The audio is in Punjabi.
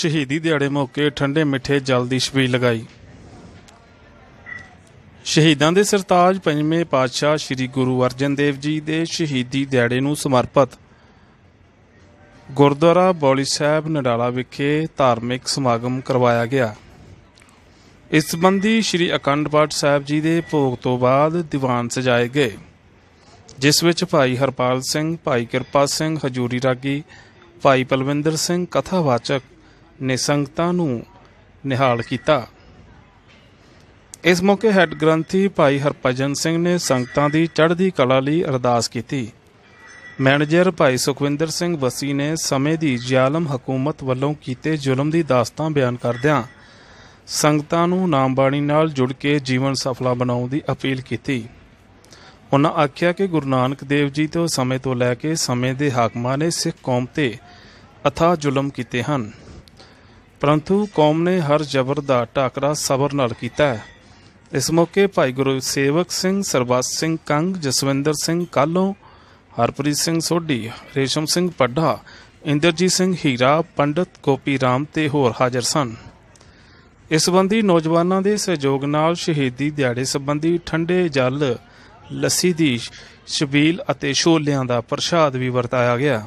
ਸ਼ਹੀਦੀ ਦਿਹਾੜੇ ਮੌਕੇ ਠੰਡੇ ਮਿੱਠੇ ਜਲ ਦੀ ਛਬੀਲ ਲਗਾਈ ਸ਼ਹੀਦਾਂ ਦੇ ਸਰਤਾਜ ਪੰਜਵੇਂ ਪਾਤਸ਼ਾਹ ਸ੍ਰੀ ਗੁਰੂ ਅਰਜਨ ਦੇਵ ਜੀ ਦੇ ਸ਼ਹੀਦੀ ਦਿਹਾੜੇ ਨੂੰ ਸਮਰਪਿਤ ਗੁਰਦੁਆਰਾ ਬੌਲੀ ਸਾਹਿਬ ਨਡਾਲਾ ਵਿਖੇ ਧਾਰਮਿਕ ਸਮਾਗਮ ਕਰਵਾਇਆ ਗਿਆ ਇਸ ਸੰਬੰਧੀ ਸ੍ਰੀ ਅਕੰਡ ਪਾਠ ਸਾਹਿਬ ਜੀ ਦੇ ਭੋਗ ਤੋਂ ਬਾਅਦ ਦੀਵਾਨ ਸਜਾਏ ਗਏ ਜਿਸ ਵਿੱਚ ਭਾਈ ਹਰਪਾਲ ਸਿੰਘ ਭਾਈ ਕਿਰਪਾ ਸਿੰਘ ਹਜੂਰੀ ਰਾਗੀ ਭਾਈ ਪਲਵਿੰਦਰ ਸਿੰਘ ਕਥਾਵਾਚਕ ਨਿਸੰਗਤਾ ਨੂੰ ਨਿਹਾਲ ਕੀਤਾ ਇਸ ਮੌਕੇ ਹੈੱਡ ਗ੍ਰੰਥੀ ਭਾਈ ਹਰਪਜਨ ਸਿੰਘ ਨੇ ਸੰਗਤਾਂ ਦੀ ਚੜ੍ਹਦੀ ਕਲਾ ਲਈ ਅਰਦਾਸ ਕੀਤੀ ਮੈਨੇਜਰ ਭਾਈ ਸੁਖਵਿੰਦਰ ਸਿੰਘ ਵਸੀ ਨੇ ਸਮੇਂ ਦੀ ਜ਼ਾਲਮ ਹਕੂਮਤ ਵੱਲੋਂ ਕੀਤੇ ਜ਼ੁਲਮ ਦੀ ਦਾਸਤਾਂ ਬਿਆਨ ਕਰਦਿਆਂ ਸੰਗਤਾਂ ਨੂੰ ਨਾਮਬਾਣੀ ਨਾਲ ਜੁੜ ਕੇ ਜੀਵਨ ਸਫਲਾ ਬਣਾਉਣ ਦੀ ਅਪੀਲ ਕੀਤੀ ਉਹਨਾਂ ਆਖਿਆ ਕਿ ਗੁਰੂ ਨਾਨਕ ਦੇਵ ਜੀ ਤੋਂ ਸਮੇਂ ਤੋਂ ਲੈ ਕੇ ਸਮੇਂ ਦੇ ਹਾਕਮਾਂ ਨੇ ਸਿੱਖ ਕੌਮ ਤੇ ਅਥਾ ਜ਼ੁਲਮ ਕੀਤੇ ਹਨ ਪਰੰਤੂ ਕੌਮ ਨੇ ਹਰ ਜ਼ਬਰ ਦਾ ਟਾਕਰਾ ਸਬਰ ਨਾਲ ਕੀਤਾ ਹੈ ਇਸ ਮੌਕੇ ਭਾਈ ਗੁਰੂ ਸੇਵਕ ਸਿੰਘ ਸਰਬੱਤ ਸਿੰਘ ਕੰਗ ਜਸਵਿੰਦਰ ਸਿੰਘ ਕਾਲੋ ਹਰਪ੍ਰੀਤ ਸਿੰਘ ਸੋਢੀ ਰੇਸ਼ਮ ਸਿੰਘ ਪੱਡਾ ਇੰਦਰਜੀਤ ਸਿੰਘ ਹੀਰਾ ਪੰਡਤ ਕੋਪੀ ਰਾਮ ਤੇ ਹੋਰ ਹਾਜ਼ਰ ਸਨ ਇਸ ਸੰਬੰਧੀ ਨੌਜਵਾਨਾਂ ਦੇ ਸਹਿਯੋਗ ਨਾਲ ਸ਼ਹੀਦੀ ਦਿਹਾੜੇ ਸੰਬੰਧੀ ਠੰਡੇ ਜਲ ਲੱਸੀ ਦੀ ਛਬੀਲ ਅਤੇ ਛੋਲਿਆਂ ਦਾ ਪ੍ਰਸ਼ਾਦ ਵੀ ਵਰਤਾਇਆ ਗਿਆ